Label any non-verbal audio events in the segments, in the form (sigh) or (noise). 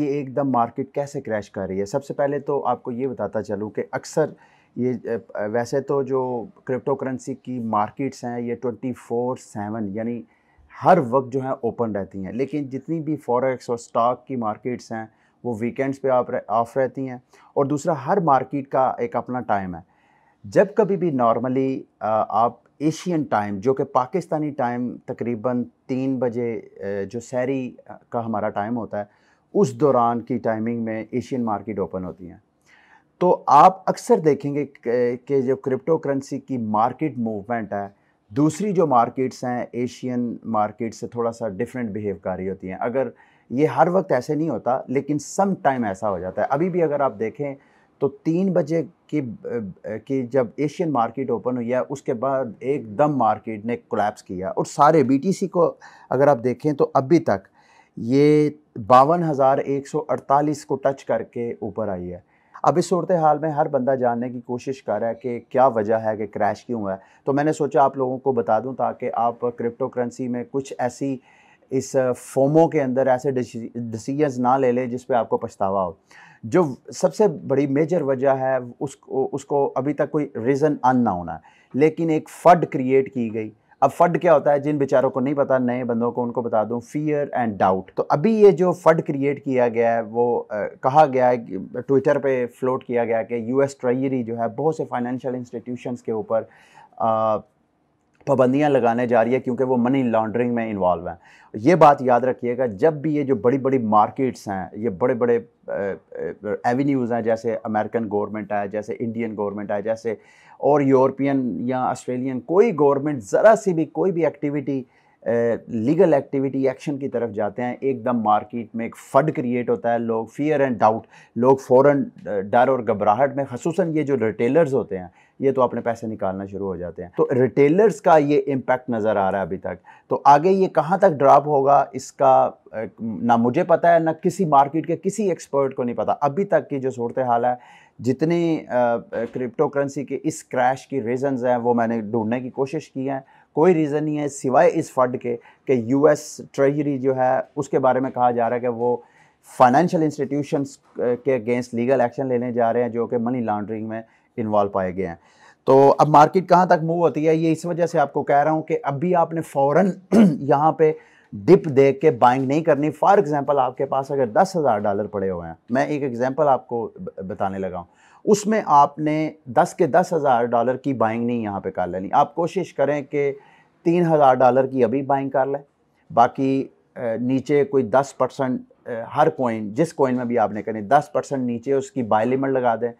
ये एकदम मार्केट कैसे क्रैश कर रही है सबसे पहले तो आपको ये बताता चलूँ कि अक्सर ये वैसे तो जो क्रिप्टो करेंसी की मार्केट्स हैं ये ट्वेंटी फोर सेवन यानी हर वक्त जो है ओपन रहती हैं लेकिन जितनी भी फॉरेक्स और स्टॉक की मार्केट्स हैं वो वीकेंड्स पे आप ऑफ रह, रहती हैं और दूसरा हर मार्केट का एक अपना टाइम है जब कभी भी नॉर्मली आप एशियन टाइम जो कि पाकिस्तानी टाइम तकरीबन तीन बजे जो सैरी का हमारा टाइम होता है उस दौरान की टाइमिंग में एशियन मार्केट ओपन होती हैं तो आप अक्सर देखेंगे कि जो क्रिप्टो करेंसी की मार्केट मूवमेंट है दूसरी जो मार्केट्स हैं एशियन मार्केट से थोड़ा सा डिफरेंट बिहेव कर रही होती हैं अगर ये हर वक्त ऐसे नहीं होता लेकिन सम टाइम ऐसा हो जाता है अभी भी अगर आप देखें तो तीन बजे की की जब एशियन मार्केट ओपन हुई है उसके बाद एकदम मार्केट ने कोलेप्स किया और सारे बीटीसी को अगर आप देखें तो अभी तक ये बावन हज़ार एक सौ अड़तालीस को टच करके ऊपर आई है अब इस सूरत हाल में हर बंदा जानने की कोशिश कर रहा है कि क्या वजह है कि क्रैश क्यों है तो मैंने सोचा आप लोगों को बता दूं ताकि आप क्रिप्टो करेंसी में कुछ ऐसी इस फोमो के अंदर ऐसे डिसीजंस ना ले लें जिस पे आपको पछतावा हो जो सबसे बड़ी मेजर वजह है उसको उसको अभी तक कोई रीज़न अन ना होना है लेकिन एक फ़ड क्रिएट की गई अब फड क्या होता है जिन बेचारों को नहीं पता नए बंदों को उनको बता दूं फियर एंड डाउट तो अभी ये जो फड क्रिएट किया गया है वो आ, कहा गया है ट्विटर पे फ्लोट किया गया कि यूएस ट्रेजरी जो है बहुत से फाइनेंशियल इंस्टीट्यूशंस के ऊपर पाबंदियाँ लगाने जा रही है क्योंकि वो मनी लॉन्ड्रिंग में इन्वॉल्व हैं ये बात याद रखिएगा जब भी ये जो बड़ी बड़ी मार्केट्स हैं ये बड़े बड़े एवेन्यूज़ हैं जैसे अमेरिकन गवर्नमेंट है जैसे इंडियन गवर्नमेंट है जैसे और यूरोपियन या ऑस्ट्रेलियन कोई गवर्नमेंट ज़रा सी भी कोई भी एक्टिविटी लीगल एक्टिविटी एक्शन की तरफ जाते हैं एकदम मार्केट में एक फड क्रिएट होता है लोग फियर एंड डाउट लोग फ़ौर डर और घबराहट में खसूस ये जो रिटेलर्स होते हैं ये तो अपने पैसे निकालना शुरू हो जाते हैं तो रिटेलर्स का ये इम्पैक्ट नज़र आ रहा है अभी तक तो आगे ये कहाँ तक ड्रॉप होगा इसका ना मुझे पता है ना किसी मार्केट के किसी एक्सपर्ट को नहीं पता अभी तक की जो सूरत हाल है जितनी क्रिप्टो करेंसी के इस क्रैश की रीजंस हैं वो मैंने ढूंढने की कोशिश की है कोई रीज़न नहीं है सिवाय इस फंड के कि यूएस ट्रेजरी जो है उसके बारे में कहा जा रहा है कि वो फाइनेंशियल इंस्टीट्यूशंस के अगेंस्ट लीगल एक्शन लेने जा रहे हैं जो कि मनी लॉन्ड्रिंग में इन्वॉल्व पाए गए हैं तो अब मार्केट कहाँ तक मूव होती है ये इस वजह से आपको कह रहा हूँ कि अभी आपने फ़ौर (clears throat) यहाँ पर डिप देख के बाइंग नहीं करनी फॉर एग्ज़ाम्पल आपके पास अगर दस हज़ार डॉलर पड़े हुए हैं मैं एक एग्ज़ाम्पल आपको बताने लगा हूँ उसमें आपने दस के दस हज़ार डॉलर की बाइंग नहीं यहाँ पे कर लेनी आप कोशिश करें कि तीन हज़ार डॉलर की अभी बाइंग कर लें बाकी नीचे कोई दस परसेंट हर कोइन जिस कोइन में भी आपने करनी दस परसेंट नीचे उसकी बाय लिमिट लगा दें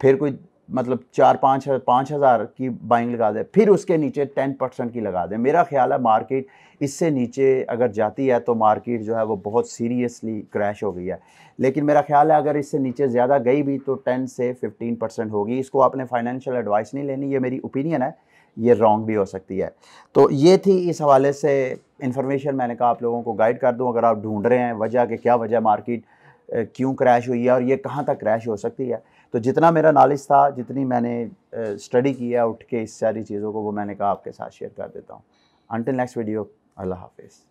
फिर कोई मतलब चार पाँच पाँच हज़ार की बाइंग लगा दें फिर उसके नीचे टेन परसेंट की लगा दें मेरा ख्याल है मार्केट इससे नीचे अगर जाती है तो मार्केट जो है वो बहुत सीरियसली क्रैश हो गई है लेकिन मेरा ख्याल है अगर इससे नीचे ज़्यादा गई भी तो टेन से फिफ्टीन परसेंट होगी इसको आपने फाइनेंशियल एडवाइस नहीं लेनी ये मेरी ओपिनियन है ये रॉन्ग भी हो सकती है तो ये थी इस हवाले से इन्फॉर्मेशन मैंने कहा आप लोगों को गाइड कर दूँ अगर आप ढूंढ रहे हैं वजह कि क्या वजह मार्केट क्यों क्रैश हुई है और ये कहाँ तक क्रैश हो सकती है तो जितना मेरा नॉलेज था जितनी मैंने स्टडी की है उठ के इस सारी चीज़ों को वो मैंने कहा आपके साथ शेयर कर देता हूँ अनटिल नेक्स्ट वीडियो अल्लाह हाफिज़